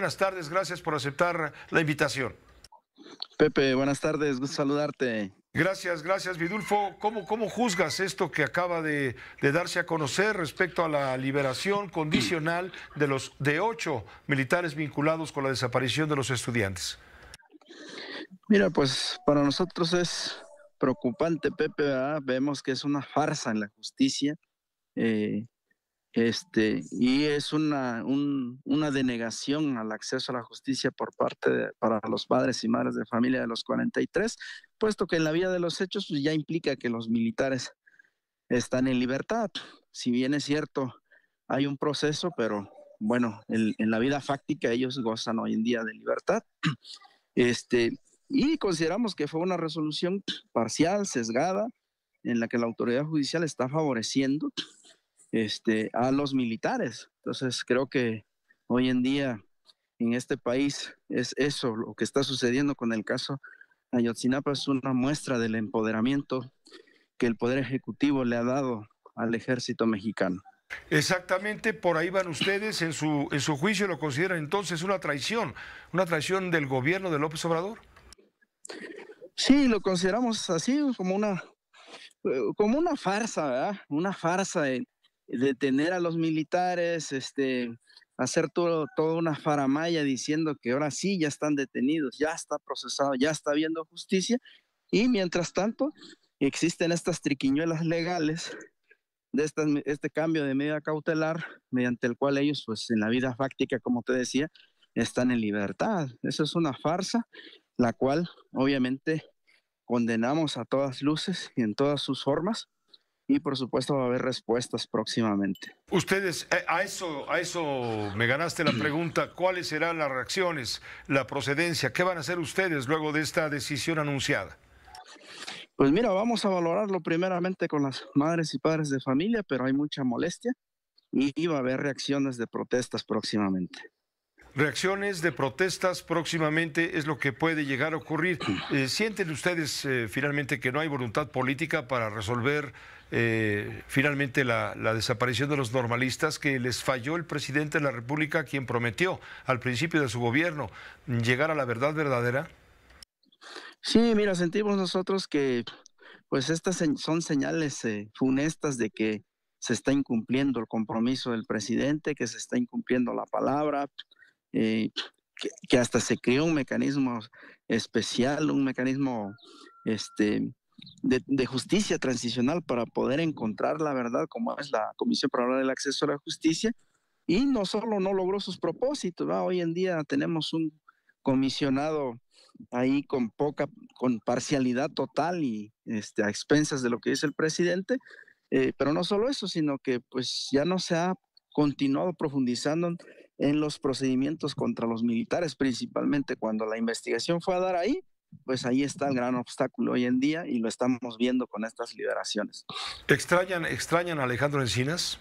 buenas tardes, gracias por aceptar la invitación. Pepe, buenas tardes, gusto saludarte. Gracias, gracias, Vidulfo. ¿Cómo, cómo juzgas esto que acaba de, darse a conocer respecto a la liberación condicional de los de ocho militares vinculados con la desaparición de los estudiantes? Mira, pues para nosotros es preocupante, Pepe, vemos que es una farsa en la justicia. Eh, este, y es una, una denegación al acceso a la justicia por parte de, para los padres y madres de familia de los 43, puesto que en la vida de los hechos pues, ya implica que los militares están en libertad. Si bien es cierto, hay un proceso, pero bueno, en, en la vida fáctica ellos gozan hoy en día de libertad. Este, y consideramos que fue una resolución parcial, sesgada, en la que la autoridad judicial está favoreciendo este, a los militares. Entonces creo que hoy en día en este país es eso, lo que está sucediendo con el caso Ayotzinapa es una muestra del empoderamiento que el Poder Ejecutivo le ha dado al ejército mexicano. Exactamente, por ahí van ustedes, en su, en su juicio lo consideran entonces una traición, una traición del gobierno de López Obrador. Sí, lo consideramos así, como una, eh, como una farsa, Una farsa en, detener a los militares, este, hacer todo, toda una faramaya diciendo que ahora sí ya están detenidos, ya está procesado, ya está habiendo justicia. Y mientras tanto, existen estas triquiñuelas legales de este cambio de medida cautelar, mediante el cual ellos, pues en la vida fáctica, como te decía, están en libertad. Eso es una farsa, la cual obviamente condenamos a todas luces y en todas sus formas, y por supuesto va a haber respuestas próximamente. Ustedes, eh, a eso, a eso me ganaste la pregunta, ¿cuáles serán las reacciones, la procedencia? ¿Qué van a hacer ustedes luego de esta decisión anunciada? Pues mira, vamos a valorarlo primeramente con las madres y padres de familia, pero hay mucha molestia y va a haber reacciones de protestas próximamente. Reacciones de protestas próximamente es lo que puede llegar a ocurrir. Eh, ¿Sienten ustedes eh, finalmente que no hay voluntad política para resolver eh, finalmente la, desaparición de los normalistas que les falló el presidente de la República quien prometió al principio de su gobierno llegar a la verdad verdadera? Sí, mira, sentimos nosotros que pues estas son señales funestas de que se está incumpliendo el compromiso del presidente, que se está incumpliendo la palabra, eh, que, hasta se creó un mecanismo especial, un mecanismo este, de, justicia transicional para poder encontrar la verdad, como es la Comisión para el Acceso a la Justicia, y no solo no logró sus propósitos, hoy en día tenemos un comisionado ahí con poca, con parcialidad total y este, a expensas de lo que dice el presidente, eh, pero no solo eso, sino que pues ya no se ha continuado profundizando en los procedimientos contra los militares, principalmente cuando la investigación fue a dar ahí, pues ahí está el gran obstáculo hoy en día y lo estamos viendo con estas liberaciones. ¿Extrañan, extrañan a Alejandro Encinas?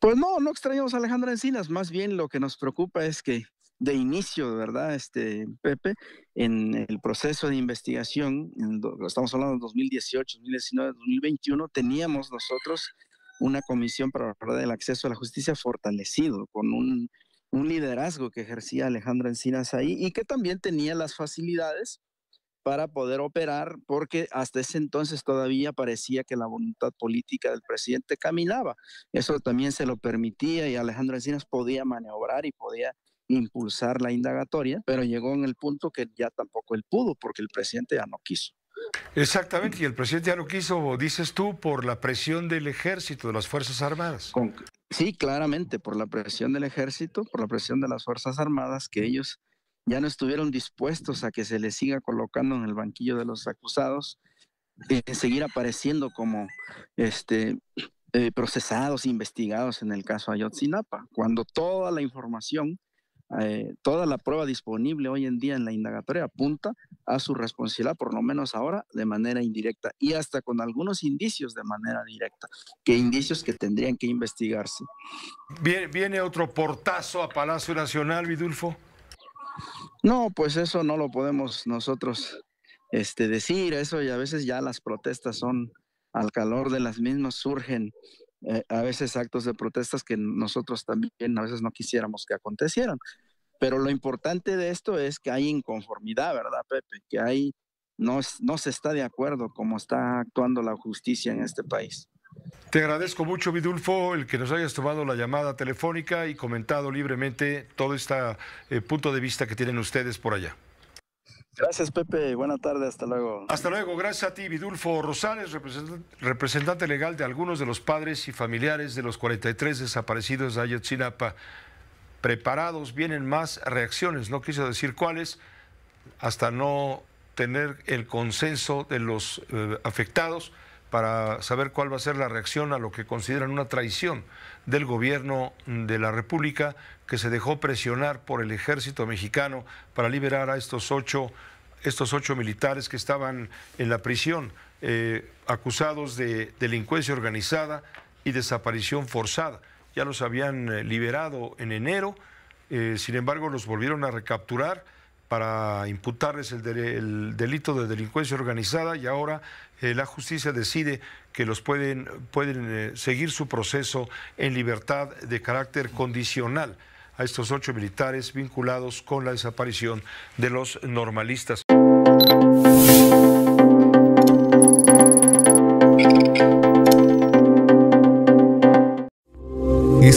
Pues no, no extrañamos a Alejandro Encinas, más bien lo que nos preocupa es que de inicio, de ¿verdad, este, Pepe? En el proceso de investigación, lo estamos hablando de 2018, 2019, 2021, teníamos nosotros una comisión para el acceso a la justicia fortalecido, con un, un liderazgo que ejercía Alejandro Encinas ahí y que también tenía las facilidades para poder operar, porque hasta ese entonces todavía parecía que la voluntad política del presidente caminaba. Eso también se lo permitía y Alejandro Encinas podía maniobrar y podía impulsar la indagatoria, pero llegó en el punto que ya tampoco él pudo porque el presidente ya no quiso. Exactamente, y el presidente ya lo quiso, dices tú, por la presión del ejército, de las Fuerzas Armadas. sí, claramente, por la presión del ejército, por la presión de las Fuerzas Armadas, que ellos ya no estuvieron dispuestos a que se les siga colocando en el banquillo de los acusados, de seguir apareciendo como este, eh, procesados, investigados en el caso Ayotzinapa, cuando toda la información eh, toda la prueba disponible hoy en día en la indagatoria apunta a su responsabilidad, por lo menos ahora, de manera indirecta y hasta con algunos indicios de manera directa, que indicios que tendrían que investigarse. Viene, otro portazo a Palacio Nacional, Vidulfo. No, pues eso no lo podemos nosotros este, decir, eso y a veces ya las protestas son al calor de las mismas surgen eh, a veces actos de protestas que nosotros también a veces no quisiéramos que acontecieran. Pero lo importante de esto es que hay inconformidad, ¿verdad, Pepe? Que hay, no, no se está de acuerdo cómo está actuando la justicia en este país. Te agradezco mucho, Vidulfo, el que nos hayas tomado la llamada telefónica y comentado libremente todo este punto de vista que tienen ustedes por allá. Gracias, Pepe. buena tarde. Hasta luego. Hasta luego. Gracias a ti, Vidulfo Rosales, representante legal de algunos de los padres y familiares de los 43 desaparecidos de Ayotzinapa. Preparados, vienen más reacciones. No quiso decir cuáles, hasta no tener el consenso de los eh, afectados para saber cuál va a ser la reacción a lo que consideran una traición del gobierno de la República que se dejó presionar por el ejército mexicano para liberar a estos ocho, estos ocho militares que estaban en la prisión eh, acusados de delincuencia organizada y desaparición forzada. Ya los habían eh, liberado en enero, eh, sin embargo los volvieron a recapturar para imputarles el, delito de delincuencia organizada y ahora eh, la justicia decide que los pueden, pueden eh, seguir su proceso en libertad de carácter condicional a estos ocho militares vinculados con la desaparición de los normalistas.